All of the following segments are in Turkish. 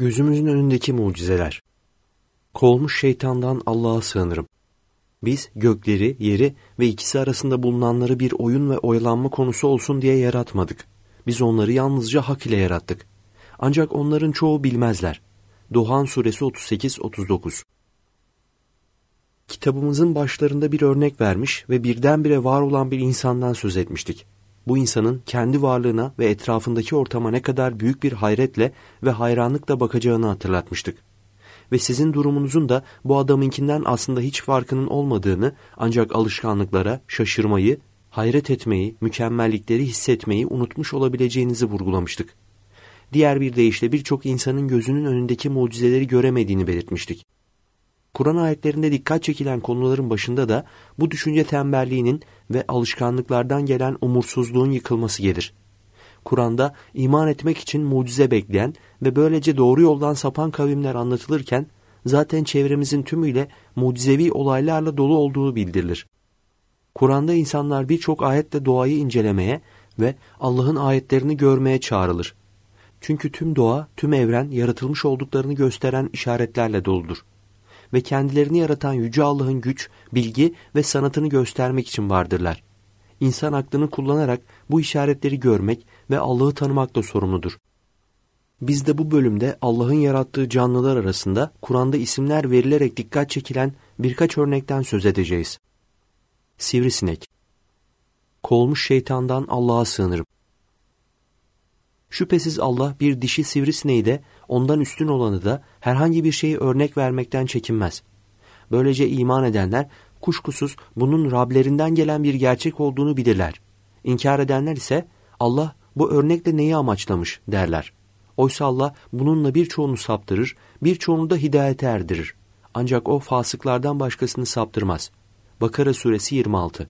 Gözümüzün önündeki mucizeler. Kolmuş şeytandan Allah'a sığınırım. Biz gökleri, yeri ve ikisi arasında bulunanları bir oyun ve oyalanma konusu olsun diye yaratmadık. Biz onları yalnızca hak ile yarattık. Ancak onların çoğu bilmezler. Doğan Suresi 38-39 Kitabımızın başlarında bir örnek vermiş ve birdenbire var olan bir insandan söz etmiştik bu insanın kendi varlığına ve etrafındaki ortama ne kadar büyük bir hayretle ve hayranlıkla bakacağını hatırlatmıştık. Ve sizin durumunuzun da bu adamınkinden aslında hiç farkının olmadığını ancak alışkanlıklara şaşırmayı, hayret etmeyi, mükemmellikleri hissetmeyi unutmuş olabileceğinizi vurgulamıştık. Diğer bir deyişle birçok insanın gözünün önündeki mucizeleri göremediğini belirtmiştik. Kur'an ayetlerinde dikkat çekilen konuların başında da bu düşünce tembelliğinin ve alışkanlıklardan gelen umursuzluğun yıkılması gelir. Kur'an'da iman etmek için mucize bekleyen ve böylece doğru yoldan sapan kavimler anlatılırken zaten çevremizin tümüyle mucizevi olaylarla dolu olduğu bildirilir. Kur'an'da insanlar birçok ayetle doğayı incelemeye ve Allah'ın ayetlerini görmeye çağrılır. Çünkü tüm doğa, tüm evren yaratılmış olduklarını gösteren işaretlerle doludur ve kendilerini yaratan Yüce Allah'ın güç, bilgi ve sanatını göstermek için vardırlar. İnsan aklını kullanarak bu işaretleri görmek ve Allah'ı tanımakla sorumludur. Biz de bu bölümde Allah'ın yarattığı canlılar arasında Kur'an'da isimler verilerek dikkat çekilen birkaç örnekten söz edeceğiz. Sivrisinek Kolmuş şeytandan Allah'a sığınırım. Şüphesiz Allah bir dişi sivrisineği de ondan üstün olanı da herhangi bir şeyi örnek vermekten çekinmez. Böylece iman edenler kuşkusuz bunun Rablerinden gelen bir gerçek olduğunu bilirler. İnkar edenler ise Allah bu örnekle neyi amaçlamış derler. Oysa Allah bununla birçoğunu saptırır, birçoğunu da hidayete erdirir. Ancak o fasıklardan başkasını saptırmaz. Bakara suresi 26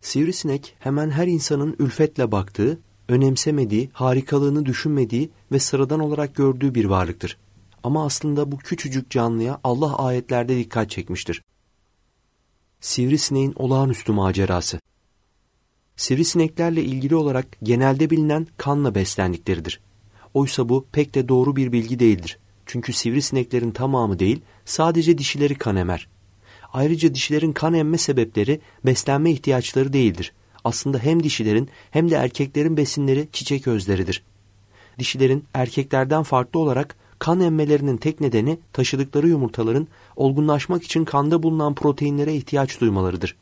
Sivrisinek hemen her insanın ülfetle baktığı önemsemediği, harikalığını düşünmediği ve sıradan olarak gördüğü bir varlıktır. Ama aslında bu küçücük canlıya Allah ayetlerde dikkat çekmiştir. Sivrisineğin olağanüstü macerası Sivrisineklerle ilgili olarak genelde bilinen kanla beslendikleridir. Oysa bu pek de doğru bir bilgi değildir. Çünkü sivrisineklerin tamamı değil, sadece dişileri kan emer. Ayrıca dişilerin kan emme sebepleri beslenme ihtiyaçları değildir aslında hem dişilerin hem de erkeklerin besinleri çiçek özleridir. Dişilerin erkeklerden farklı olarak kan emmelerinin tek nedeni taşıdıkları yumurtaların olgunlaşmak için kanda bulunan proteinlere ihtiyaç duymalarıdır.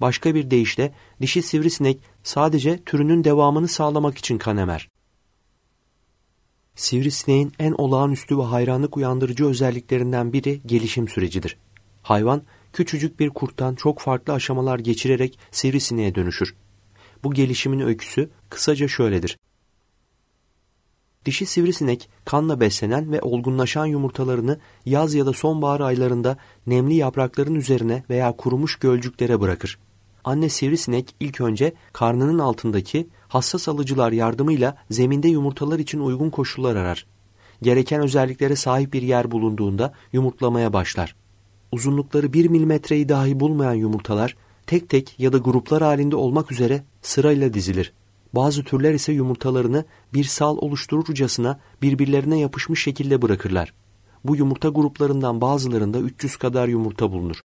Başka bir deyişle dişi sivrisinek sadece türünün devamını sağlamak için kan emer. Sivrisineğin en olağanüstü ve hayranlık uyandırıcı özelliklerinden biri gelişim sürecidir. Hayvan küçücük bir kurttan çok farklı aşamalar geçirerek sivrisineğe dönüşür. Bu gelişimin öyküsü kısaca şöyledir. Dişi sivrisinek kanla beslenen ve olgunlaşan yumurtalarını yaz ya da sonbahar aylarında nemli yaprakların üzerine veya kurumuş gölcüklere bırakır. Anne sivrisinek ilk önce karnının altındaki hassas alıcılar yardımıyla zeminde yumurtalar için uygun koşullar arar. Gereken özelliklere sahip bir yer bulunduğunda yumurtlamaya başlar uzunlukları 1 milimetreyi dahi bulmayan yumurtalar tek tek ya da gruplar halinde olmak üzere sırayla dizilir. Bazı türler ise yumurtalarını bir sal oluştururcasına birbirlerine yapışmış şekilde bırakırlar. Bu yumurta gruplarından bazılarında 300 kadar yumurta bulunur.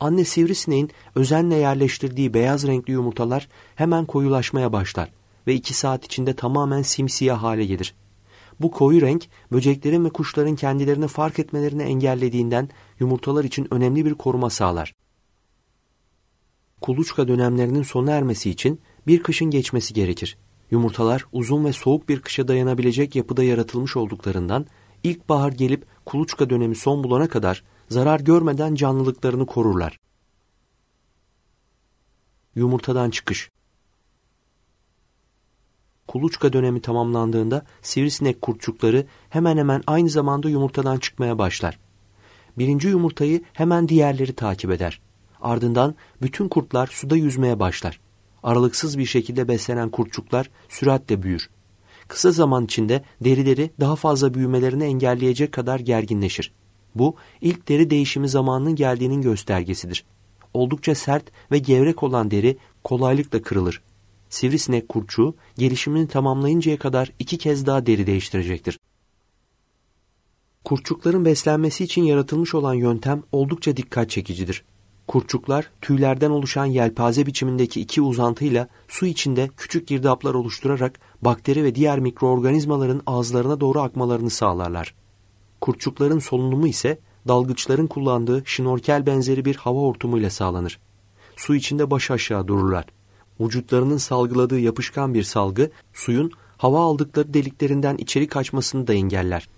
Anne sivrisineğin özenle yerleştirdiği beyaz renkli yumurtalar hemen koyulaşmaya başlar ve 2 saat içinde tamamen simsiyah hale gelir. Bu koyu renk böceklerin ve kuşların kendilerini fark etmelerini engellediğinden yumurtalar için önemli bir koruma sağlar. Kuluçka dönemlerinin sona ermesi için bir kışın geçmesi gerekir. Yumurtalar uzun ve soğuk bir kışa dayanabilecek yapıda yaratılmış olduklarından ilkbahar gelip kuluçka dönemi son bulana kadar zarar görmeden canlılıklarını korurlar. Yumurtadan çıkış Kuluçka dönemi tamamlandığında sivrisinek kurtçukları hemen hemen aynı zamanda yumurtadan çıkmaya başlar. Birinci yumurtayı hemen diğerleri takip eder. Ardından bütün kurtlar suda yüzmeye başlar. Aralıksız bir şekilde beslenen kurtçuklar süratle büyür. Kısa zaman içinde derileri daha fazla büyümelerini engelleyecek kadar gerginleşir. Bu ilk deri değişimi zamanının geldiğinin göstergesidir. Oldukça sert ve gevrek olan deri kolaylıkla kırılır sivrisinek kurçu gelişimini tamamlayıncaya kadar iki kez daha deri değiştirecektir. Kurçukların beslenmesi için yaratılmış olan yöntem oldukça dikkat çekicidir. Kurçuklar tüylerden oluşan yelpaze biçimindeki iki uzantıyla su içinde küçük girdaplar oluşturarak bakteri ve diğer mikroorganizmaların ağızlarına doğru akmalarını sağlarlar. Kurçukların solunumu ise dalgıçların kullandığı şnorkel benzeri bir hava hortumuyla sağlanır. Su içinde baş aşağı dururlar vücutlarının salgıladığı yapışkan bir salgı suyun hava aldıkları deliklerinden içeri kaçmasını da engeller.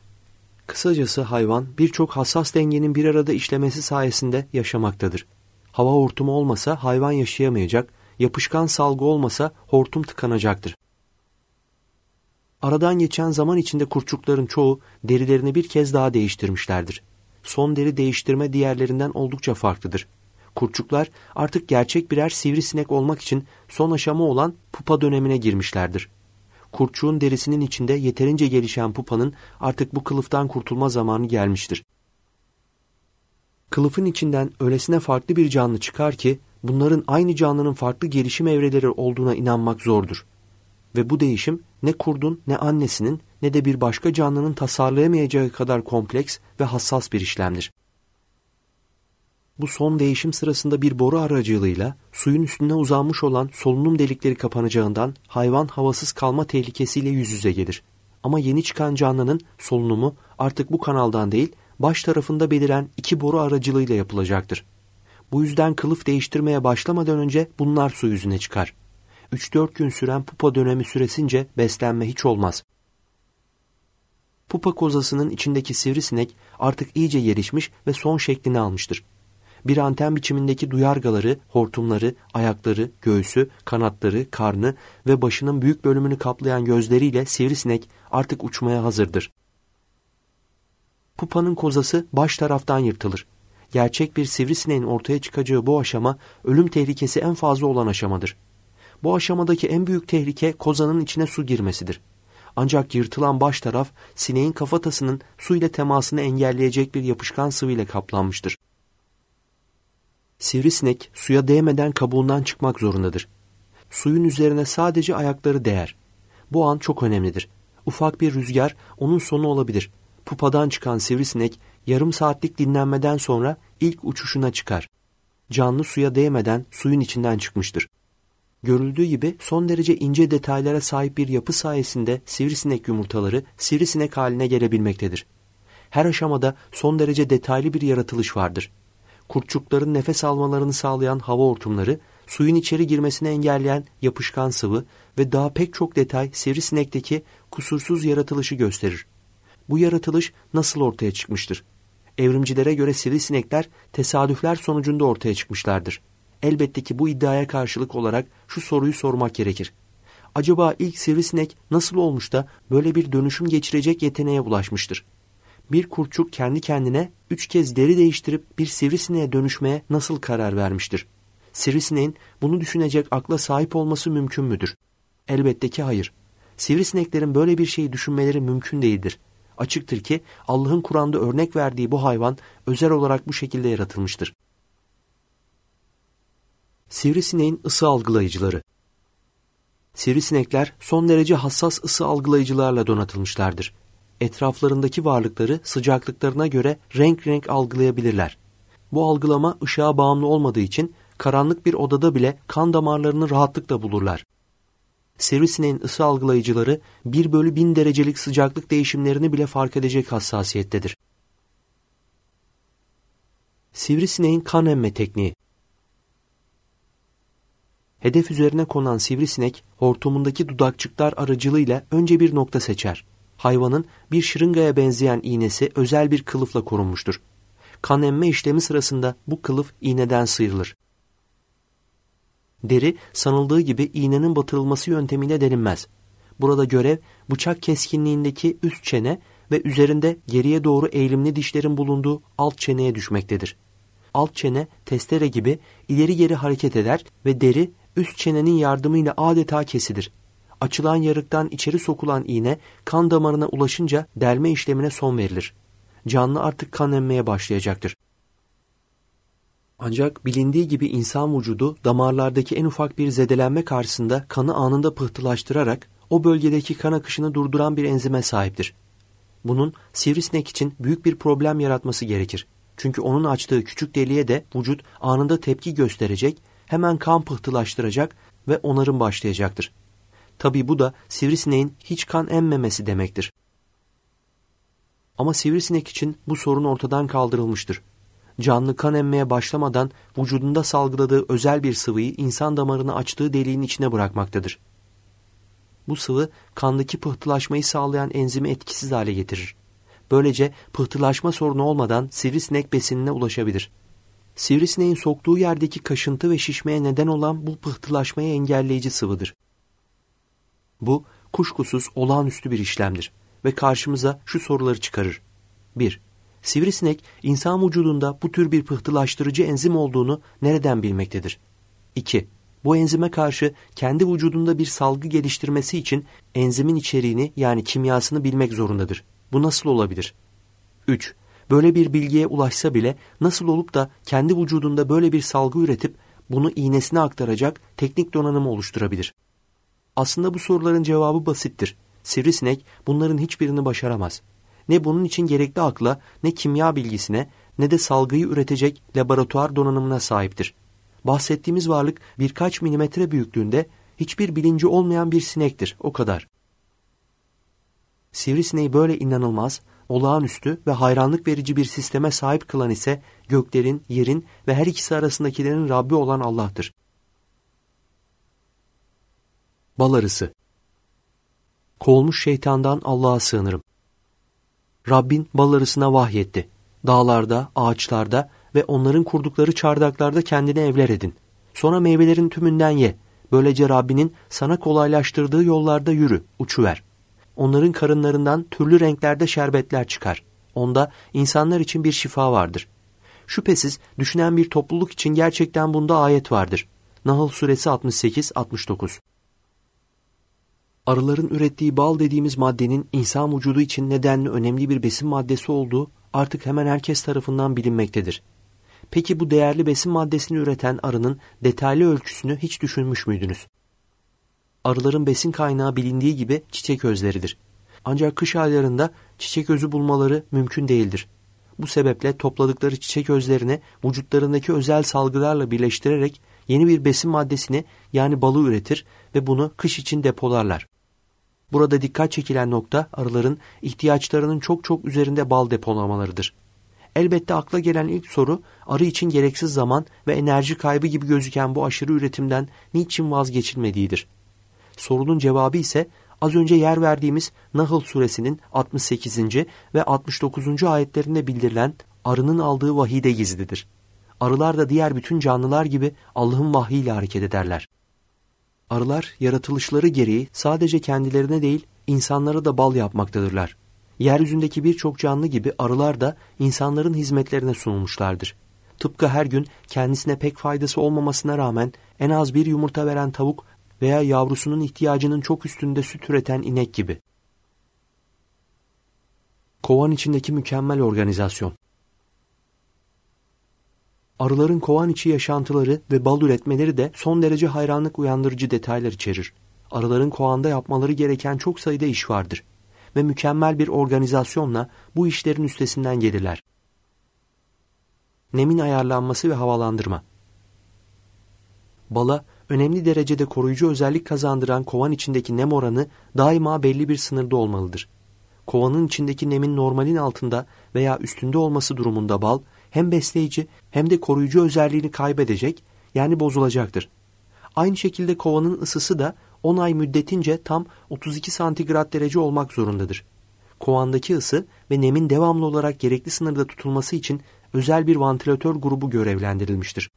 Kısacası hayvan birçok hassas dengenin bir arada işlemesi sayesinde yaşamaktadır. Hava hortumu olmasa hayvan yaşayamayacak, yapışkan salgı olmasa hortum tıkanacaktır. Aradan geçen zaman içinde kurçukların çoğu derilerini bir kez daha değiştirmişlerdir. Son deri değiştirme diğerlerinden oldukça farklıdır. Kurçuklar artık gerçek birer sivrisinek olmak için son aşama olan pupa dönemine girmişlerdir. Kurçuğun derisinin içinde yeterince gelişen pupanın artık bu kılıftan kurtulma zamanı gelmiştir. Kılıfın içinden öylesine farklı bir canlı çıkar ki bunların aynı canlının farklı gelişim evreleri olduğuna inanmak zordur. Ve bu değişim ne kurdun ne annesinin ne de bir başka canlının tasarlayamayacağı kadar kompleks ve hassas bir işlemdir bu son değişim sırasında bir boru aracılığıyla suyun üstüne uzanmış olan solunum delikleri kapanacağından hayvan havasız kalma tehlikesiyle yüz yüze gelir. Ama yeni çıkan canlının solunumu artık bu kanaldan değil baş tarafında beliren iki boru aracılığıyla yapılacaktır. Bu yüzden kılıf değiştirmeye başlamadan önce bunlar su yüzüne çıkar. 3-4 gün süren pupa dönemi süresince beslenme hiç olmaz. Pupa kozasının içindeki sivrisinek artık iyice gelişmiş ve son şeklini almıştır bir anten biçimindeki duyargaları, hortumları, ayakları, göğsü, kanatları, karnı ve başının büyük bölümünü kaplayan gözleriyle sivrisinek artık uçmaya hazırdır. Pupanın kozası baş taraftan yırtılır. Gerçek bir sivrisineğin ortaya çıkacağı bu aşama ölüm tehlikesi en fazla olan aşamadır. Bu aşamadaki en büyük tehlike kozanın içine su girmesidir. Ancak yırtılan baş taraf sineğin kafatasının su ile temasını engelleyecek bir yapışkan sıvı ile kaplanmıştır. Sivrisinek suya değmeden kabuğundan çıkmak zorundadır. Suyun üzerine sadece ayakları değer. Bu an çok önemlidir. Ufak bir rüzgar onun sonu olabilir. Pupadan çıkan sivrisinek yarım saatlik dinlenmeden sonra ilk uçuşuna çıkar. Canlı suya değmeden suyun içinden çıkmıştır. Görüldüğü gibi son derece ince detaylara sahip bir yapı sayesinde sivrisinek yumurtaları sivrisinek haline gelebilmektedir. Her aşamada son derece detaylı bir yaratılış vardır kurtçukların nefes almalarını sağlayan hava hortumları, suyun içeri girmesini engelleyen yapışkan sıvı ve daha pek çok detay sivrisinekteki kusursuz yaratılışı gösterir. Bu yaratılış nasıl ortaya çıkmıştır? Evrimcilere göre sivrisinekler tesadüfler sonucunda ortaya çıkmışlardır. Elbette ki bu iddiaya karşılık olarak şu soruyu sormak gerekir. Acaba ilk sivrisinek nasıl olmuş da böyle bir dönüşüm geçirecek yeteneğe ulaşmıştır? bir kurçuk kendi kendine üç kez deri değiştirip bir sivrisineğe dönüşmeye nasıl karar vermiştir? Sivrisineğin bunu düşünecek akla sahip olması mümkün müdür? Elbette ki hayır. Sivrisineklerin böyle bir şeyi düşünmeleri mümkün değildir. Açıktır ki Allah'ın Kur'an'da örnek verdiği bu hayvan özel olarak bu şekilde yaratılmıştır. Sivrisineğin ısı algılayıcıları Sivrisinekler son derece hassas ısı algılayıcılarla donatılmışlardır etraflarındaki varlıkları sıcaklıklarına göre renk renk algılayabilirler. Bu algılama ışığa bağımlı olmadığı için karanlık bir odada bile kan damarlarını rahatlıkla bulurlar. Sivrisineğin ısı algılayıcıları 1 bölü 1000 derecelik sıcaklık değişimlerini bile fark edecek hassasiyettedir. Sivrisineğin kan emme tekniği Hedef üzerine konan sivrisinek hortumundaki dudakçıklar aracılığıyla önce bir nokta seçer. Hayvanın bir şırıngaya benzeyen iğnesi özel bir kılıfla korunmuştur. Kan emme işlemi sırasında bu kılıf iğneden sıyrılır. Deri sanıldığı gibi iğnenin batırılması yöntemiyle denilmez. Burada görev bıçak keskinliğindeki üst çene ve üzerinde geriye doğru eğilimli dişlerin bulunduğu alt çeneye düşmektedir. Alt çene testere gibi ileri geri hareket eder ve deri üst çenenin yardımıyla adeta kesilir açılan yarıktan içeri sokulan iğne kan damarına ulaşınca delme işlemine son verilir. Canlı artık kan emmeye başlayacaktır. Ancak bilindiği gibi insan vücudu damarlardaki en ufak bir zedelenme karşısında kanı anında pıhtılaştırarak o bölgedeki kan akışını durduran bir enzime sahiptir. Bunun sivrisinek için büyük bir problem yaratması gerekir. Çünkü onun açtığı küçük deliğe de vücut anında tepki gösterecek, hemen kan pıhtılaştıracak ve onarım başlayacaktır. Tabi bu da sivrisineğin hiç kan emmemesi demektir. Ama sivrisinek için bu sorun ortadan kaldırılmıştır. Canlı kan emmeye başlamadan vücudunda salgıladığı özel bir sıvıyı insan damarını açtığı deliğin içine bırakmaktadır. Bu sıvı kandaki pıhtılaşmayı sağlayan enzimi etkisiz hale getirir. Böylece pıhtılaşma sorunu olmadan sivrisinek besinine ulaşabilir. Sivrisineğin soktuğu yerdeki kaşıntı ve şişmeye neden olan bu pıhtılaşmayı engelleyici sıvıdır. Bu kuşkusuz olağanüstü bir işlemdir ve karşımıza şu soruları çıkarır. 1. Sivrisinek insan vücudunda bu tür bir pıhtılaştırıcı enzim olduğunu nereden bilmektedir? 2. Bu enzime karşı kendi vücudunda bir salgı geliştirmesi için enzimin içeriğini yani kimyasını bilmek zorundadır. Bu nasıl olabilir? 3. Böyle bir bilgiye ulaşsa bile nasıl olup da kendi vücudunda böyle bir salgı üretip bunu iğnesine aktaracak teknik donanımı oluşturabilir? Aslında bu soruların cevabı basittir. Sivrisinek bunların hiçbirini başaramaz. Ne bunun için gerekli akla, ne kimya bilgisine, ne de salgıyı üretecek laboratuvar donanımına sahiptir. Bahsettiğimiz varlık birkaç milimetre büyüklüğünde hiçbir bilinci olmayan bir sinektir, o kadar. Sivrisineği böyle inanılmaz, olağanüstü ve hayranlık verici bir sisteme sahip kılan ise göklerin, yerin ve her ikisi arasındakilerin Rabbi olan Allah'tır. Balarısı. arısı. Kovulmuş şeytandan Allah'a sığınırım. Rabbin balarısına vahyetti. Dağlarda, ağaçlarda ve onların kurdukları çardaklarda kendine evler edin. Sonra meyvelerin tümünden ye. Böylece Rabbinin sana kolaylaştırdığı yollarda yürü, uçuver. Onların karınlarından türlü renklerde şerbetler çıkar. Onda insanlar için bir şifa vardır. Şüphesiz düşünen bir topluluk için gerçekten bunda ayet vardır. Nahl Suresi 68-69 arıların ürettiği bal dediğimiz maddenin insan vücudu için nedenli önemli bir besin maddesi olduğu artık hemen herkes tarafından bilinmektedir. Peki bu değerli besin maddesini üreten arının detaylı ölçüsünü hiç düşünmüş müydünüz? Arıların besin kaynağı bilindiği gibi çiçek özleridir. Ancak kış aylarında çiçek özü bulmaları mümkün değildir. Bu sebeple topladıkları çiçek özlerini vücutlarındaki özel salgılarla birleştirerek yeni bir besin maddesini yani balı üretir ve bunu kış için depolarlar. Burada dikkat çekilen nokta arıların ihtiyaçlarının çok çok üzerinde bal depolamalarıdır. Elbette akla gelen ilk soru arı için gereksiz zaman ve enerji kaybı gibi gözüken bu aşırı üretimden niçin vazgeçilmediğidir. Sorunun cevabı ise az önce yer verdiğimiz Nahl suresinin 68. ve 69. ayetlerinde bildirilen arının aldığı vahide gizlidir. Arılar da diğer bütün canlılar gibi Allah'ın vahyiyle hareket ederler. Arılar yaratılışları gereği sadece kendilerine değil insanlara da bal yapmaktadırlar. Yeryüzündeki birçok canlı gibi arılar da insanların hizmetlerine sunulmuşlardır. Tıpkı her gün kendisine pek faydası olmamasına rağmen en az bir yumurta veren tavuk veya yavrusunun ihtiyacının çok üstünde süt üreten inek gibi. Kovan içindeki mükemmel organizasyon Arıların kovan içi yaşantıları ve bal üretmeleri de son derece hayranlık uyandırıcı detaylar içerir. Arıların kovanda yapmaları gereken çok sayıda iş vardır ve mükemmel bir organizasyonla bu işlerin üstesinden gelirler. Nemin ayarlanması ve havalandırma Bala, önemli derecede koruyucu özellik kazandıran kovan içindeki nem oranı daima belli bir sınırda olmalıdır. Kovanın içindeki nemin normalin altında veya üstünde olması durumunda bal, hem besleyici hem de koruyucu özelliğini kaybedecek yani bozulacaktır. Aynı şekilde kovanın ısısı da 10 ay müddetince tam 32 santigrat derece olmak zorundadır. Kovandaki ısı ve nemin devamlı olarak gerekli sınırda tutulması için özel bir vantilatör grubu görevlendirilmiştir.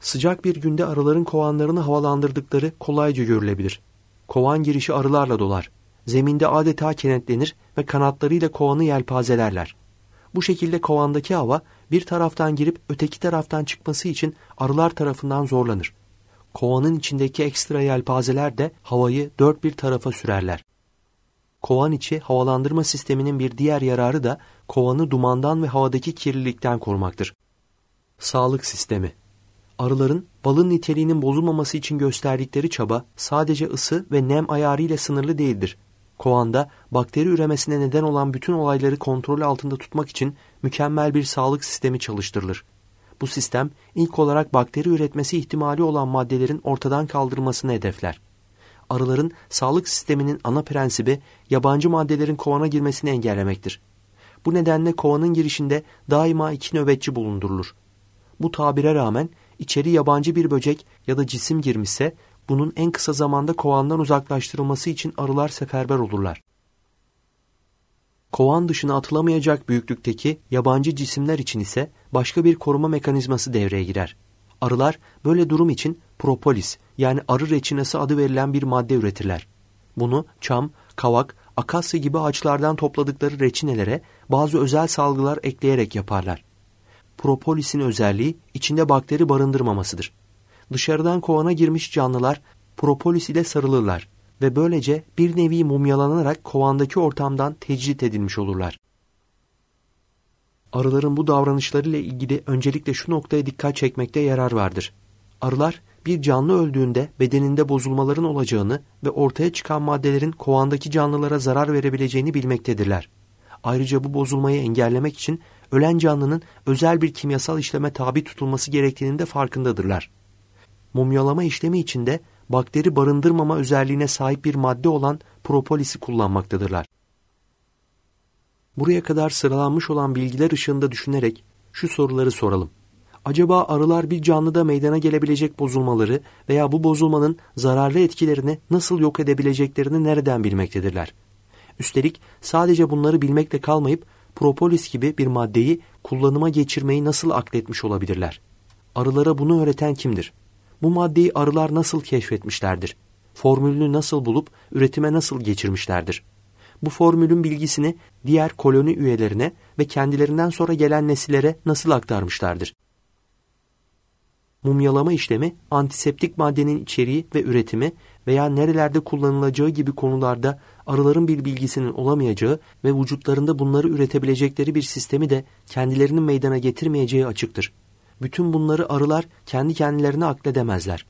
Sıcak bir günde arıların kovanlarını havalandırdıkları kolayca görülebilir. Kovan girişi arılarla dolar. Zeminde adeta kenetlenir ve kanatlarıyla kovanı yelpazelerler. Bu şekilde kovandaki hava bir taraftan girip öteki taraftan çıkması için arılar tarafından zorlanır. Kovanın içindeki ekstra yelpazeler de havayı dört bir tarafa sürerler. Kovan içi havalandırma sisteminin bir diğer yararı da kovanı dumandan ve havadaki kirlilikten korumaktır. Sağlık sistemi Arıların balın niteliğinin bozulmaması için gösterdikleri çaba sadece ısı ve nem ayarı ile sınırlı değildir. Koanda bakteri üremesine neden olan bütün olayları kontrol altında tutmak için mükemmel bir sağlık sistemi çalıştırılır. Bu sistem ilk olarak bakteri üretmesi ihtimali olan maddelerin ortadan kaldırmasını hedefler. Arıların sağlık sisteminin ana prensibi yabancı maddelerin kovana girmesini engellemektir. Bu nedenle kovanın girişinde daima iki nöbetçi bulundurulur. Bu tabire rağmen içeri yabancı bir böcek ya da cisim girmişse bunun en kısa zamanda kovandan uzaklaştırılması için arılar seferber olurlar. Kovan dışına atılamayacak büyüklükteki yabancı cisimler için ise başka bir koruma mekanizması devreye girer. Arılar böyle durum için propolis yani arı reçinası adı verilen bir madde üretirler. Bunu çam, kavak, akasya gibi ağaçlardan topladıkları reçinelere bazı özel salgılar ekleyerek yaparlar. Propolis'in özelliği içinde bakteri barındırmamasıdır dışarıdan kovana girmiş canlılar propolis ile sarılırlar ve böylece bir nevi mumyalanarak kovandaki ortamdan tecrit edilmiş olurlar. Arıların bu davranışlarıyla ilgili öncelikle şu noktaya dikkat çekmekte yarar vardır. Arılar bir canlı öldüğünde bedeninde bozulmaların olacağını ve ortaya çıkan maddelerin kovandaki canlılara zarar verebileceğini bilmektedirler. Ayrıca bu bozulmayı engellemek için ölen canlının özel bir kimyasal işleme tabi tutulması gerektiğinin de farkındadırlar mumyalama işlemi içinde bakteri barındırmama özelliğine sahip bir madde olan propolisi kullanmaktadırlar. Buraya kadar sıralanmış olan bilgiler ışığında düşünerek şu soruları soralım. Acaba arılar bir canlıda meydana gelebilecek bozulmaları veya bu bozulmanın zararlı etkilerini nasıl yok edebileceklerini nereden bilmektedirler? Üstelik sadece bunları bilmekle kalmayıp propolis gibi bir maddeyi kullanıma geçirmeyi nasıl akletmiş olabilirler? Arılara bunu öğreten kimdir?'' bu maddeyi arılar nasıl keşfetmişlerdir? Formülünü nasıl bulup üretime nasıl geçirmişlerdir? Bu formülün bilgisini diğer koloni üyelerine ve kendilerinden sonra gelen nesillere nasıl aktarmışlardır? Mumyalama işlemi, antiseptik maddenin içeriği ve üretimi veya nerelerde kullanılacağı gibi konularda arıların bir bilgisinin olamayacağı ve vücutlarında bunları üretebilecekleri bir sistemi de kendilerinin meydana getirmeyeceği açıktır. Bütün bunları arılar kendi kendilerine akledemezler.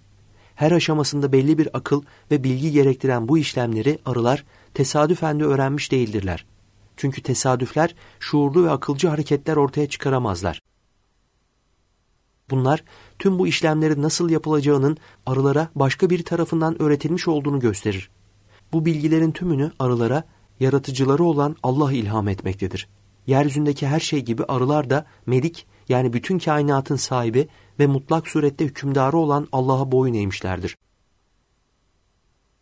Her aşamasında belli bir akıl ve bilgi gerektiren bu işlemleri arılar tesadüfen de öğrenmiş değildirler. Çünkü tesadüfler şuurlu ve akılcı hareketler ortaya çıkaramazlar. Bunlar tüm bu işlemlerin nasıl yapılacağının arılara başka bir tarafından öğretilmiş olduğunu gösterir. Bu bilgilerin tümünü arılara yaratıcıları olan Allah ilham etmektedir. Yeryüzündeki her şey gibi arılar da medik yani bütün kainatın sahibi ve mutlak surette hükümdarı olan Allah'a boyun eğmişlerdir.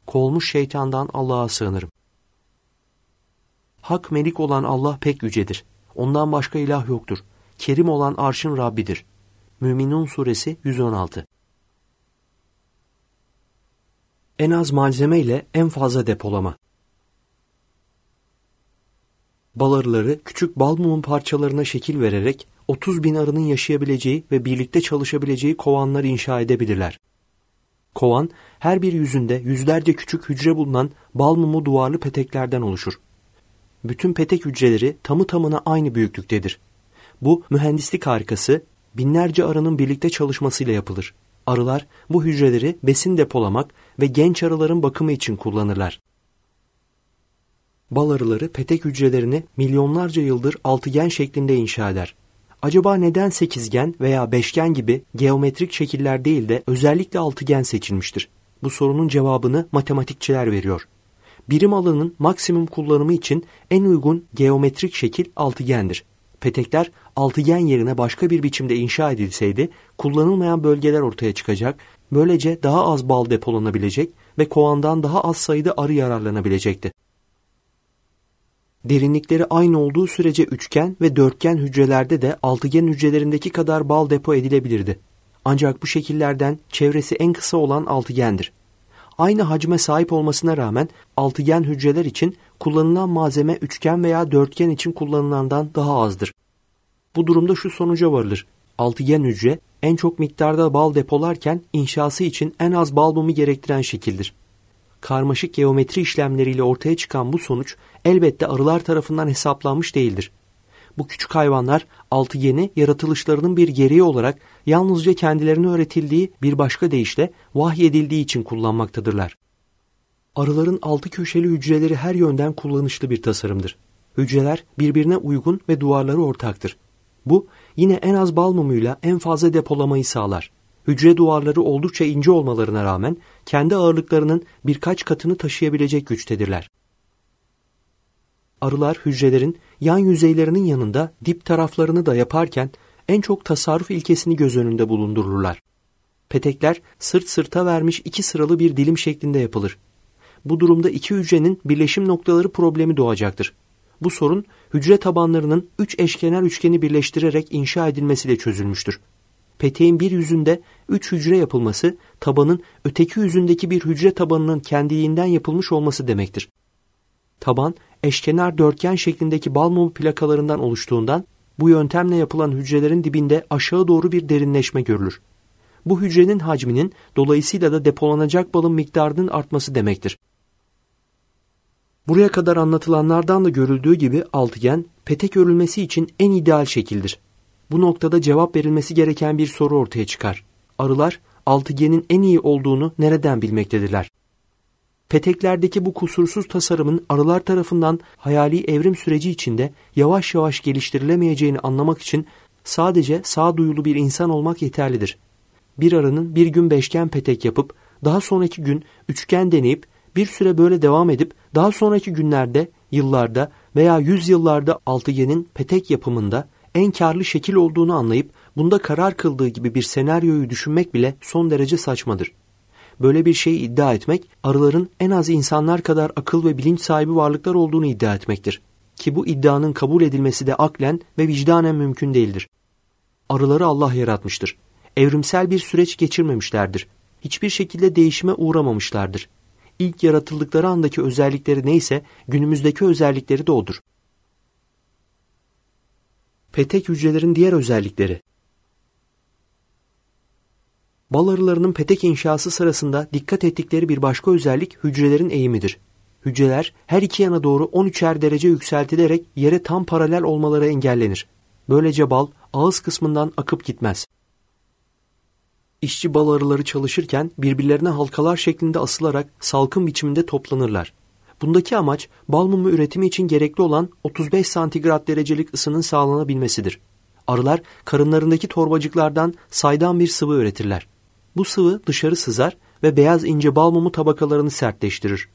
Kolmuş şeytandan Allah'a sığınırım. Hak melik olan Allah pek yücedir. Ondan başka ilah yoktur. Kerim olan arşın Rabbidir. Müminun suresi 116 En az malzeme ile en fazla depolama. Balarları küçük bal mumun parçalarına şekil vererek 30 bin arının yaşayabileceği ve birlikte çalışabileceği kovanlar inşa edebilirler. Kovan her bir yüzünde yüzlerce küçük hücre bulunan bal mumu duvarlı peteklerden oluşur. Bütün petek hücreleri tamı tamına aynı büyüklüktedir. Bu mühendislik harikası binlerce arının birlikte çalışmasıyla yapılır. Arılar bu hücreleri besin depolamak ve genç arıların bakımı için kullanırlar. Bal arıları petek hücrelerini milyonlarca yıldır altıgen şeklinde inşa eder. Acaba neden sekizgen veya beşgen gibi geometrik şekiller değil de özellikle altıgen seçilmiştir? Bu sorunun cevabını matematikçiler veriyor. Birim alanın maksimum kullanımı için en uygun geometrik şekil altıgendir. Petekler altıgen yerine başka bir biçimde inşa edilseydi kullanılmayan bölgeler ortaya çıkacak, böylece daha az bal depolanabilecek ve kovandan daha az sayıda arı yararlanabilecekti. Derinlikleri aynı olduğu sürece üçgen ve dörtgen hücrelerde de altıgen hücrelerindeki kadar bal depo edilebilirdi. Ancak bu şekillerden çevresi en kısa olan altıgendir. Aynı hacme sahip olmasına rağmen altıgen hücreler için kullanılan malzeme üçgen veya dörtgen için kullanılandan daha azdır. Bu durumda şu sonuca varılır. Altıgen hücre en çok miktarda bal depolarken inşası için en az bal mumu gerektiren şekildir karmaşık geometri işlemleriyle ortaya çıkan bu sonuç elbette arılar tarafından hesaplanmış değildir. Bu küçük hayvanlar altıgeni yaratılışlarının bir gereği olarak yalnızca kendilerine öğretildiği bir başka deyişle vahyedildiği için kullanmaktadırlar. Arıların altı köşeli hücreleri her yönden kullanışlı bir tasarımdır. Hücreler birbirine uygun ve duvarları ortaktır. Bu yine en az bal mumuyla en fazla depolamayı sağlar hücre duvarları oldukça ince olmalarına rağmen kendi ağırlıklarının birkaç katını taşıyabilecek güçtedirler. Arılar hücrelerin yan yüzeylerinin yanında dip taraflarını da yaparken en çok tasarruf ilkesini göz önünde bulundururlar. Petekler sırt sırta vermiş iki sıralı bir dilim şeklinde yapılır. Bu durumda iki hücrenin birleşim noktaları problemi doğacaktır. Bu sorun hücre tabanlarının üç eşkenar üçgeni birleştirerek inşa edilmesiyle çözülmüştür peteğin bir yüzünde üç hücre yapılması, tabanın öteki yüzündeki bir hücre tabanının kendiliğinden yapılmış olması demektir. Taban, eşkenar dörtgen şeklindeki bal mumu plakalarından oluştuğundan bu yöntemle yapılan hücrelerin dibinde aşağı doğru bir derinleşme görülür. Bu hücrenin hacminin dolayısıyla da depolanacak balın miktarının artması demektir. Buraya kadar anlatılanlardan da görüldüğü gibi altıgen, petek örülmesi için en ideal şekildir. Bu noktada cevap verilmesi gereken bir soru ortaya çıkar. Arılar altıgenin en iyi olduğunu nereden bilmektedirler? Peteklerdeki bu kusursuz tasarımın arılar tarafından hayali evrim süreci içinde yavaş yavaş geliştirilemeyeceğini anlamak için sadece sağduyulu bir insan olmak yeterlidir. Bir arının bir gün beşgen petek yapıp daha sonraki gün üçgen deneyip bir süre böyle devam edip daha sonraki günlerde, yıllarda veya yüzyıllarda altıgenin petek yapımında en karlı şekil olduğunu anlayıp bunda karar kıldığı gibi bir senaryoyu düşünmek bile son derece saçmadır. Böyle bir şeyi iddia etmek, arıların en az insanlar kadar akıl ve bilinç sahibi varlıklar olduğunu iddia etmektir. Ki bu iddianın kabul edilmesi de aklen ve vicdanen mümkün değildir. Arıları Allah yaratmıştır. Evrimsel bir süreç geçirmemişlerdir. Hiçbir şekilde değişime uğramamışlardır. İlk yaratıldıkları andaki özellikleri neyse günümüzdeki özellikleri de odur. Petek hücrelerin diğer özellikleri Bal arılarının petek inşası sırasında dikkat ettikleri bir başka özellik hücrelerin eğimidir. Hücreler her iki yana doğru 13'er derece yükseltilerek yere tam paralel olmaları engellenir. Böylece bal ağız kısmından akıp gitmez. İşçi bal arıları çalışırken birbirlerine halkalar şeklinde asılarak salkım biçiminde toplanırlar. Bundaki amaç bal mumu üretimi için gerekli olan 35 santigrat derecelik ısının sağlanabilmesidir. Arılar karınlarındaki torbacıklardan saydam bir sıvı üretirler. Bu sıvı dışarı sızar ve beyaz ince bal mumu tabakalarını sertleştirir.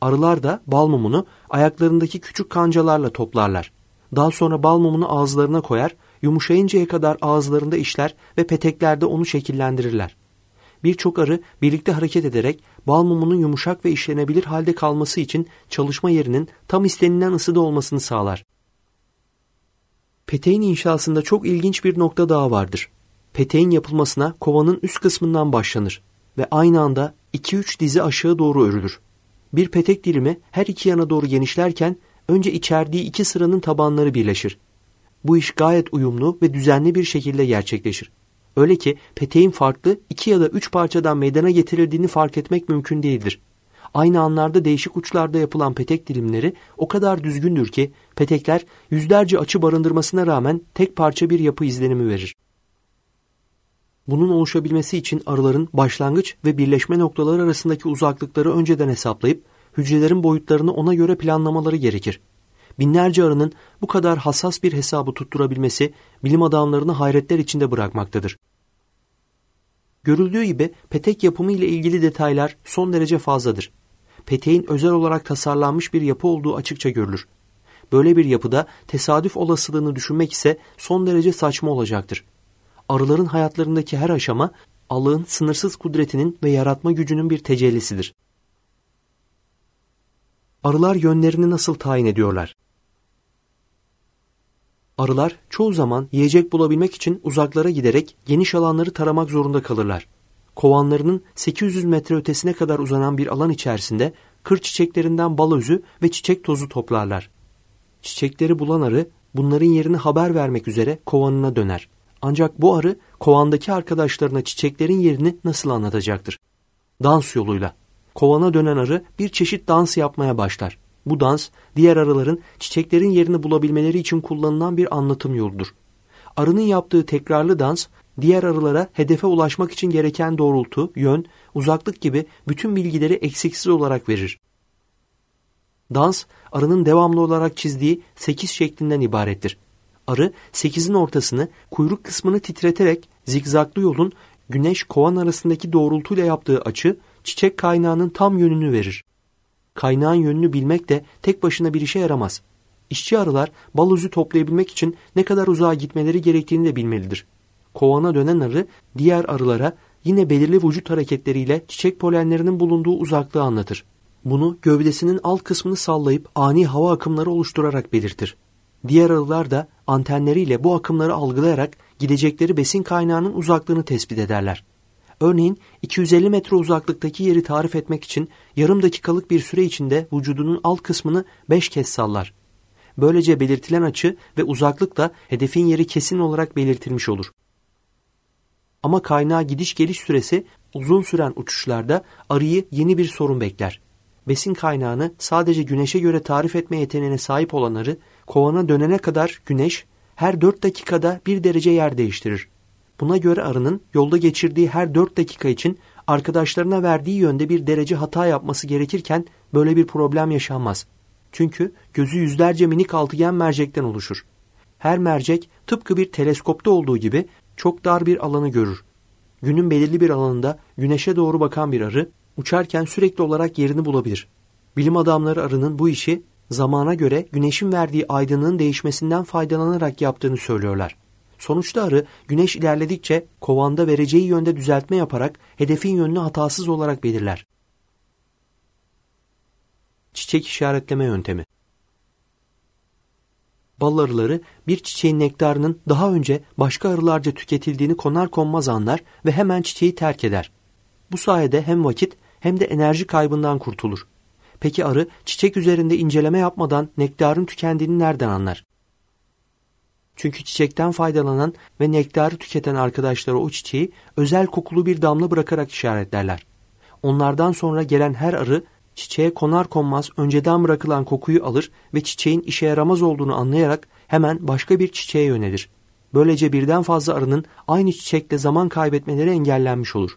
Arılar da bal mumunu ayaklarındaki küçük kancalarla toplarlar. Daha sonra bal mumunu ağızlarına koyar, yumuşayıncaya kadar ağızlarında işler ve peteklerde onu şekillendirirler. Birçok arı birlikte hareket ederek bal mumunun yumuşak ve işlenebilir halde kalması için çalışma yerinin tam istenilen ısıda olmasını sağlar. Peteğin inşasında çok ilginç bir nokta daha vardır. Peteğin yapılmasına kovanın üst kısmından başlanır ve aynı anda 2-3 dizi aşağı doğru örülür. Bir petek dilimi her iki yana doğru genişlerken önce içerdiği iki sıranın tabanları birleşir. Bu iş gayet uyumlu ve düzenli bir şekilde gerçekleşir. Öyle ki peteğin farklı iki ya da üç parçadan meydana getirildiğini fark etmek mümkün değildir. Aynı anlarda değişik uçlarda yapılan petek dilimleri o kadar düzgündür ki petekler yüzlerce açı barındırmasına rağmen tek parça bir yapı izlenimi verir. Bunun oluşabilmesi için arıların başlangıç ve birleşme noktaları arasındaki uzaklıkları önceden hesaplayıp hücrelerin boyutlarını ona göre planlamaları gerekir binlerce arının bu kadar hassas bir hesabı tutturabilmesi bilim adamlarını hayretler içinde bırakmaktadır. Görüldüğü gibi petek yapımı ile ilgili detaylar son derece fazladır. Peteğin özel olarak tasarlanmış bir yapı olduğu açıkça görülür. Böyle bir yapıda tesadüf olasılığını düşünmek ise son derece saçma olacaktır. Arıların hayatlarındaki her aşama Allah'ın sınırsız kudretinin ve yaratma gücünün bir tecellisidir. Arılar yönlerini nasıl tayin ediyorlar? Arılar çoğu zaman yiyecek bulabilmek için uzaklara giderek geniş alanları taramak zorunda kalırlar. Kovanlarının 800 metre ötesine kadar uzanan bir alan içerisinde kır çiçeklerinden bal özü ve çiçek tozu toplarlar. Çiçekleri bulan arı bunların yerini haber vermek üzere kovanına döner. Ancak bu arı kovandaki arkadaşlarına çiçeklerin yerini nasıl anlatacaktır? Dans yoluyla. Kovana dönen arı bir çeşit dans yapmaya başlar. Bu dans diğer arıların çiçeklerin yerini bulabilmeleri için kullanılan bir anlatım yoludur. Arının yaptığı tekrarlı dans diğer arılara hedefe ulaşmak için gereken doğrultu, yön, uzaklık gibi bütün bilgileri eksiksiz olarak verir. Dans, arının devamlı olarak çizdiği sekiz şeklinden ibarettir. Arı sekizin ortasını kuyruk kısmını titreterek zikzaklı yolun güneş kovan arasındaki doğrultuyla yaptığı açı çiçek kaynağının tam yönünü verir. Kaynağın yönünü bilmek de tek başına bir işe yaramaz. İşçi arılar bal özü toplayabilmek için ne kadar uzağa gitmeleri gerektiğini de bilmelidir. Kovana dönen arı diğer arılara yine belirli vücut hareketleriyle çiçek polenlerinin bulunduğu uzaklığı anlatır. Bunu gövdesinin alt kısmını sallayıp ani hava akımları oluşturarak belirtir. Diğer arılar da antenleriyle bu akımları algılayarak gidecekleri besin kaynağının uzaklığını tespit ederler. Örneğin 250 metre uzaklıktaki yeri tarif etmek için yarım dakikalık bir süre içinde vücudunun alt kısmını 5 kez sallar. Böylece belirtilen açı ve uzaklık da hedefin yeri kesin olarak belirtilmiş olur. Ama kaynağa gidiş geliş süresi uzun süren uçuşlarda arıyı yeni bir sorun bekler. Besin kaynağını sadece güneşe göre tarif etme yeteneğine sahip olanları kovana dönene kadar güneş her 4 dakikada 1 derece yer değiştirir. Buna göre arının yolda geçirdiği her 4 dakika için arkadaşlarına verdiği yönde bir derece hata yapması gerekirken böyle bir problem yaşanmaz. Çünkü gözü yüzlerce minik altıgen mercekten oluşur. Her mercek tıpkı bir teleskopta olduğu gibi çok dar bir alanı görür. Günün belirli bir alanında güneşe doğru bakan bir arı uçarken sürekli olarak yerini bulabilir. Bilim adamları arının bu işi zamana göre güneşin verdiği aydınlığın değişmesinden faydalanarak yaptığını söylüyorlar. Sonuçta arı güneş ilerledikçe kovanda vereceği yönde düzeltme yaparak hedefin yönünü hatasız olarak belirler. Çiçek işaretleme yöntemi bal arıları bir çiçeğin nektarının daha önce başka arılarca tüketildiğini konar konmaz anlar ve hemen çiçeği terk eder. Bu sayede hem vakit hem de enerji kaybından kurtulur. Peki arı çiçek üzerinde inceleme yapmadan nektarın tükendiğini nereden anlar? Çünkü çiçekten faydalanan ve nektarı tüketen arkadaşları o çiçeği özel kokulu bir damla bırakarak işaretlerler. Onlardan sonra gelen her arı çiçeğe konar konmaz önceden bırakılan kokuyu alır ve çiçeğin işe yaramaz olduğunu anlayarak hemen başka bir çiçeğe yönelir. Böylece birden fazla arının aynı çiçekte zaman kaybetmeleri engellenmiş olur.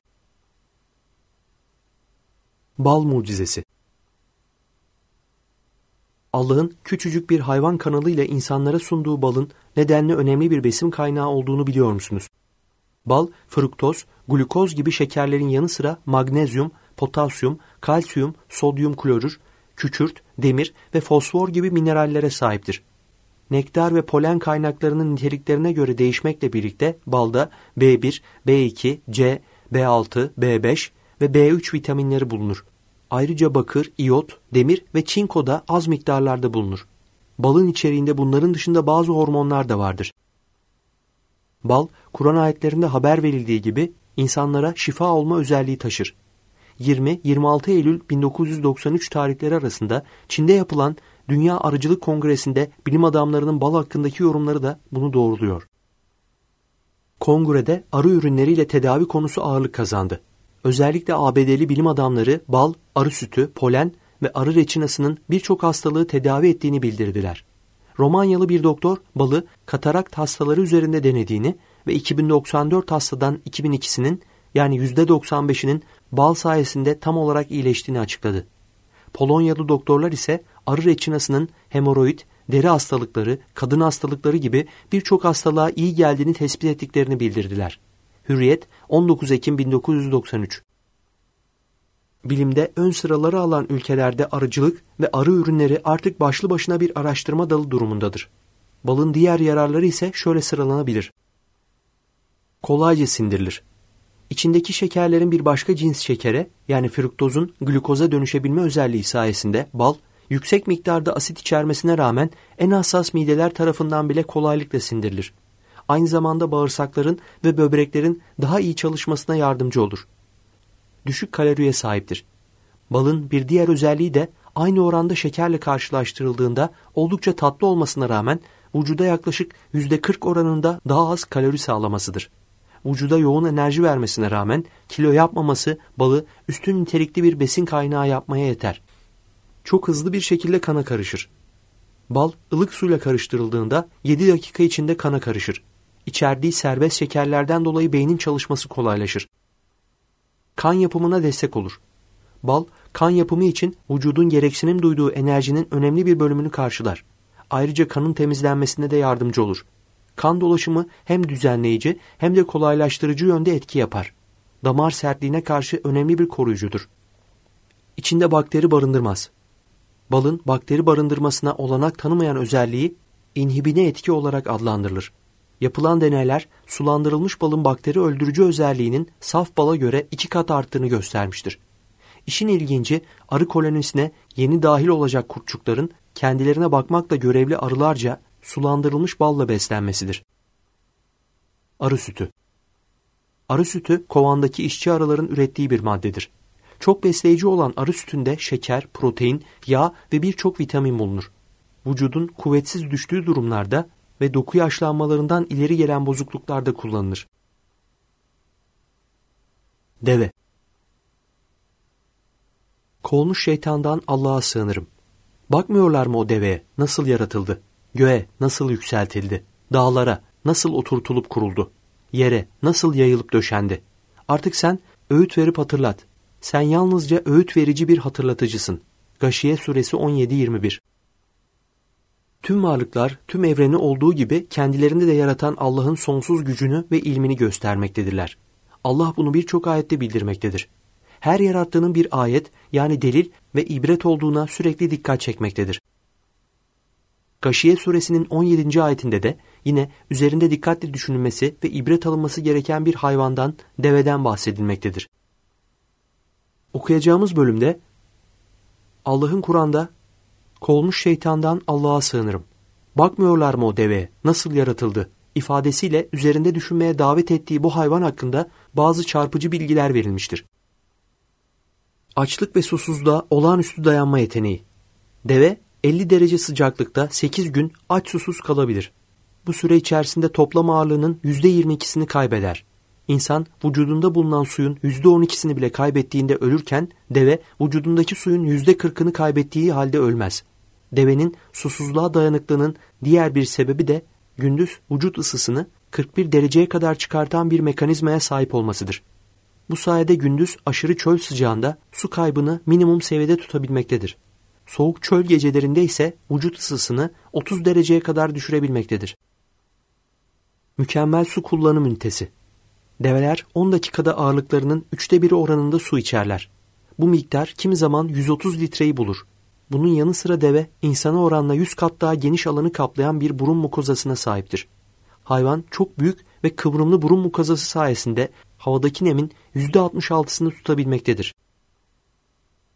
Bal mucizesi Allah'ın küçücük bir hayvan kanalıyla insanlara sunduğu balın nedenli önemli bir besin kaynağı olduğunu biliyor musunuz? Bal, fruktoz, glukoz gibi şekerlerin yanı sıra magnezyum, potasyum, kalsiyum, sodyum klorür, küçürt, demir ve fosfor gibi minerallere sahiptir. Nektar ve polen kaynaklarının niteliklerine göre değişmekle birlikte balda B1, B2, C, B6, B5 ve B3 vitaminleri bulunur. Ayrıca bakır, iot, demir ve çinko da az miktarlarda bulunur. Balın içeriğinde bunların dışında bazı hormonlar da vardır. Bal, Kur'an ayetlerinde haber verildiği gibi insanlara şifa olma özelliği taşır. 20-26 Eylül 1993 tarihleri arasında Çin'de yapılan Dünya Arıcılık Kongresi'nde bilim adamlarının bal hakkındaki yorumları da bunu doğruluyor. Kongrede arı ürünleriyle tedavi konusu ağırlık kazandı özellikle ABD'li bilim adamları bal, arı sütü, polen ve arı reçinasının birçok hastalığı tedavi ettiğini bildirdiler. Romanyalı bir doktor balı katarakt hastaları üzerinde denediğini ve 2094 hastadan 2002'sinin yani %95'inin bal sayesinde tam olarak iyileştiğini açıkladı. Polonyalı doktorlar ise arı reçinasının hemoroid, deri hastalıkları, kadın hastalıkları gibi birçok hastalığa iyi geldiğini tespit ettiklerini bildirdiler. Hürriyet 19 Ekim 1993 Bilimde ön sıraları alan ülkelerde arıcılık ve arı ürünleri artık başlı başına bir araştırma dalı durumundadır. Balın diğer yararları ise şöyle sıralanabilir. Kolayca sindirilir. İçindeki şekerlerin bir başka cins şekere yani fruktozun glukoza dönüşebilme özelliği sayesinde bal yüksek miktarda asit içermesine rağmen en hassas mideler tarafından bile kolaylıkla sindirilir aynı zamanda bağırsakların ve böbreklerin daha iyi çalışmasına yardımcı olur. Düşük kaloriye sahiptir. Balın bir diğer özelliği de aynı oranda şekerle karşılaştırıldığında oldukça tatlı olmasına rağmen vücuda yaklaşık %40 oranında daha az kalori sağlamasıdır. Vücuda yoğun enerji vermesine rağmen kilo yapmaması balı üstün nitelikli bir besin kaynağı yapmaya yeter. Çok hızlı bir şekilde kana karışır. Bal ılık suyla karıştırıldığında 7 dakika içinde kana karışır içerdiği serbest şekerlerden dolayı beynin çalışması kolaylaşır. Kan yapımına destek olur. Bal, kan yapımı için vücudun gereksinim duyduğu enerjinin önemli bir bölümünü karşılar. Ayrıca kanın temizlenmesine de yardımcı olur. Kan dolaşımı hem düzenleyici hem de kolaylaştırıcı yönde etki yapar. Damar sertliğine karşı önemli bir koruyucudur. İçinde bakteri barındırmaz. Balın bakteri barındırmasına olanak tanımayan özelliği inhibine etki olarak adlandırılır. Yapılan deneyler sulandırılmış balın bakteri öldürücü özelliğinin saf bala göre iki kat arttığını göstermiştir. İşin ilginci arı kolonisine yeni dahil olacak kurtçukların kendilerine bakmakla görevli arılarca sulandırılmış balla beslenmesidir. Arı sütü Arı sütü kovandaki işçi arıların ürettiği bir maddedir. Çok besleyici olan arı sütünde şeker, protein, yağ ve birçok vitamin bulunur. Vücudun kuvvetsiz düştüğü durumlarda ve doku yaşlanmalarından ileri gelen bozukluklarda kullanılır. Deve Kolmuş şeytandan Allah'a sığınırım. Bakmıyorlar mı o deveye, nasıl yaratıldı? Göğe nasıl yükseltildi? Dağlara nasıl oturtulup kuruldu? Yere nasıl yayılıp döşendi? Artık sen öğüt verip hatırlat. Sen yalnızca öğüt verici bir hatırlatıcısın. Gaşiye suresi 17-21 tüm varlıklar, tüm evreni olduğu gibi kendilerinde de yaratan Allah'ın sonsuz gücünü ve ilmini göstermektedirler. Allah bunu birçok ayette bildirmektedir. Her yarattığının bir ayet yani delil ve ibret olduğuna sürekli dikkat çekmektedir. Gaşiye suresinin 17. ayetinde de yine üzerinde dikkatli düşünülmesi ve ibret alınması gereken bir hayvandan, deveden bahsedilmektedir. Okuyacağımız bölümde Allah'ın Kur'an'da Kolmuş şeytandan Allah'a sığınırım. Bakmıyorlar mı o deve? Nasıl yaratıldı? ifadesiyle üzerinde düşünmeye davet ettiği bu hayvan hakkında bazı çarpıcı bilgiler verilmiştir. Açlık ve susuzluğa olağanüstü dayanma yeteneği. Deve 50 derece sıcaklıkta 8 gün aç susuz kalabilir. Bu süre içerisinde toplam ağırlığının %22'sini kaybeder. İnsan vücudunda bulunan suyun %12'sini bile kaybettiğinde ölürken deve vücudundaki suyun %40'ını kaybettiği halde ölmez. Devenin susuzluğa dayanıklılığının diğer bir sebebi de gündüz vücut ısısını 41 dereceye kadar çıkartan bir mekanizmaya sahip olmasıdır. Bu sayede gündüz aşırı çöl sıcağında su kaybını minimum seviyede tutabilmektedir. Soğuk çöl gecelerinde ise vücut ısısını 30 dereceye kadar düşürebilmektedir. Mükemmel su kullanım ünitesi Develer 10 dakikada ağırlıklarının üçte biri oranında su içerler. Bu miktar kimi zaman 130 litreyi bulur. Bunun yanı sıra deve insana oranla 100 kat daha geniş alanı kaplayan bir burun mukozasına sahiptir. Hayvan çok büyük ve kıvrımlı burun mukozası sayesinde havadaki nemin %66'sını tutabilmektedir.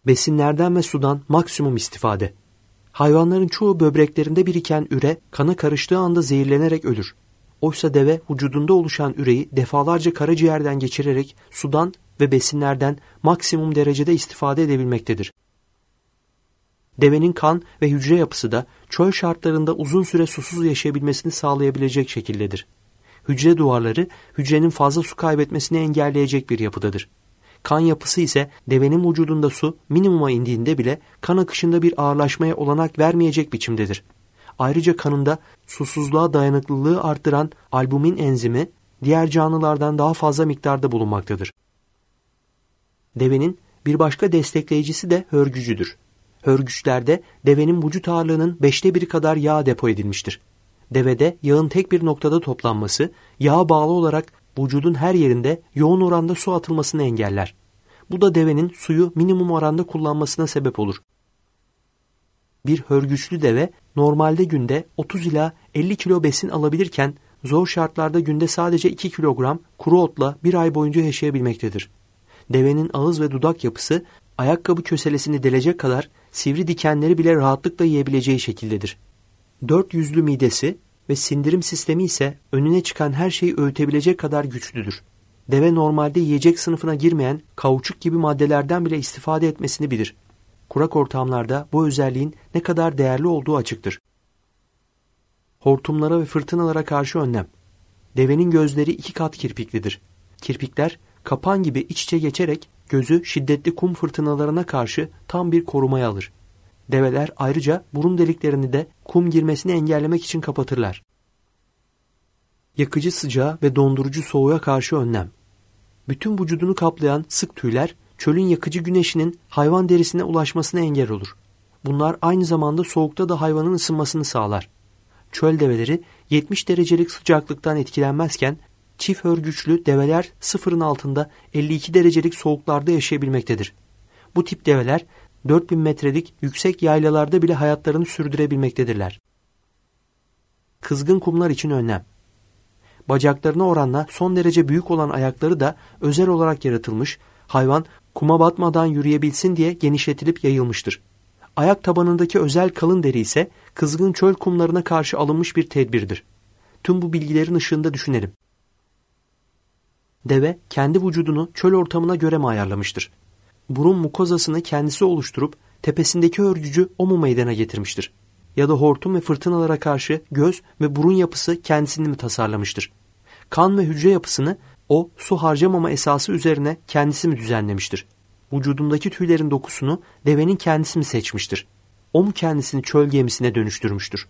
Besinlerden ve sudan maksimum istifade. Hayvanların çoğu böbreklerinde biriken üre kana karıştığı anda zehirlenerek ölür. Oysa deve vücudunda oluşan üreyi defalarca karaciğerden geçirerek sudan ve besinlerden maksimum derecede istifade edebilmektedir. Devenin kan ve hücre yapısı da çöl şartlarında uzun süre susuz yaşayabilmesini sağlayabilecek şekildedir. Hücre duvarları hücrenin fazla su kaybetmesini engelleyecek bir yapıdadır. Kan yapısı ise devenin vücudunda su minimuma indiğinde bile kan akışında bir ağırlaşmaya olanak vermeyecek biçimdedir. Ayrıca kanında susuzluğa dayanıklılığı arttıran albumin enzimi diğer canlılardan daha fazla miktarda bulunmaktadır. Devenin bir başka destekleyicisi de hörgücüdür. Hörgüçlerde devenin vücut ağırlığının beşte biri kadar yağ depo edilmiştir. Devede yağın tek bir noktada toplanması, yağa bağlı olarak vücudun her yerinde yoğun oranda su atılmasını engeller. Bu da devenin suyu minimum oranda kullanmasına sebep olur. Bir hörgüçlü deve normalde günde 30 ila 50 kilo besin alabilirken zor şartlarda günde sadece 2 kilogram kuru otla bir ay boyunca yaşayabilmektedir. Devenin ağız ve dudak yapısı ayakkabı köselesini delecek kadar sivri dikenleri bile rahatlıkla yiyebileceği şekildedir. Dört yüzlü midesi ve sindirim sistemi ise önüne çıkan her şeyi öğütebilecek kadar güçlüdür. Deve normalde yiyecek sınıfına girmeyen kauçuk gibi maddelerden bile istifade etmesini bilir. Kurak ortamlarda bu özelliğin ne kadar değerli olduğu açıktır. Hortumlara ve fırtınalara karşı önlem. Devenin gözleri iki kat kirpiklidir. Kirpikler kapan gibi iç içe geçerek Gözü şiddetli kum fırtınalarına karşı tam bir korumaya alır. Develer ayrıca burun deliklerini de kum girmesini engellemek için kapatırlar. Yakıcı sıcağı ve dondurucu soğuğa karşı önlem. Bütün vücudunu kaplayan sık tüyler çölün yakıcı güneşinin hayvan derisine ulaşmasına engel olur. Bunlar aynı zamanda soğukta da hayvanın ısınmasını sağlar. Çöl develeri 70 derecelik sıcaklıktan etkilenmezken çift örgüçlü develer sıfırın altında 52 derecelik soğuklarda yaşayabilmektedir. Bu tip develer 4000 metrelik yüksek yaylalarda bile hayatlarını sürdürebilmektedirler. Kızgın kumlar için önlem. Bacaklarına oranla son derece büyük olan ayakları da özel olarak yaratılmış, hayvan kuma batmadan yürüyebilsin diye genişletilip yayılmıştır. Ayak tabanındaki özel kalın deri ise kızgın çöl kumlarına karşı alınmış bir tedbirdir. Tüm bu bilgilerin ışığında düşünelim. Deve kendi vücudunu çöl ortamına göre mi ayarlamıştır? Burun mukozasını kendisi oluşturup tepesindeki örgücü o mu meydana getirmiştir? Ya da hortum ve fırtınalara karşı göz ve burun yapısı kendisini mi tasarlamıştır? Kan ve hücre yapısını o su harcamama esası üzerine kendisi mi düzenlemiştir? Vücudundaki tüylerin dokusunu devenin kendisi mi seçmiştir? O mu kendisini çöl gemisine dönüştürmüştür?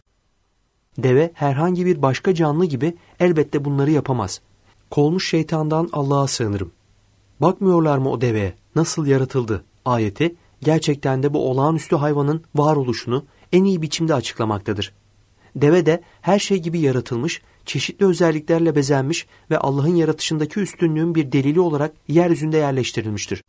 Deve herhangi bir başka canlı gibi elbette bunları yapamaz. Kolmuş şeytandan Allah'a sığınırım. Bakmıyorlar mı o deveye nasıl yaratıldı ayeti gerçekten de bu olağanüstü hayvanın varoluşunu en iyi biçimde açıklamaktadır. Deve de her şey gibi yaratılmış, çeşitli özelliklerle bezenmiş ve Allah'ın yaratışındaki üstünlüğün bir delili olarak yeryüzünde yerleştirilmiştir.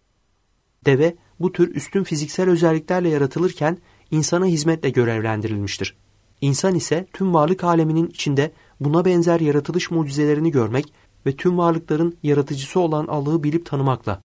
Deve bu tür üstün fiziksel özelliklerle yaratılırken insana hizmetle görevlendirilmiştir. İnsan ise tüm varlık aleminin içinde buna benzer yaratılış mucizelerini görmek ve tüm varlıkların yaratıcısı olan Allah'ı bilip tanımakla.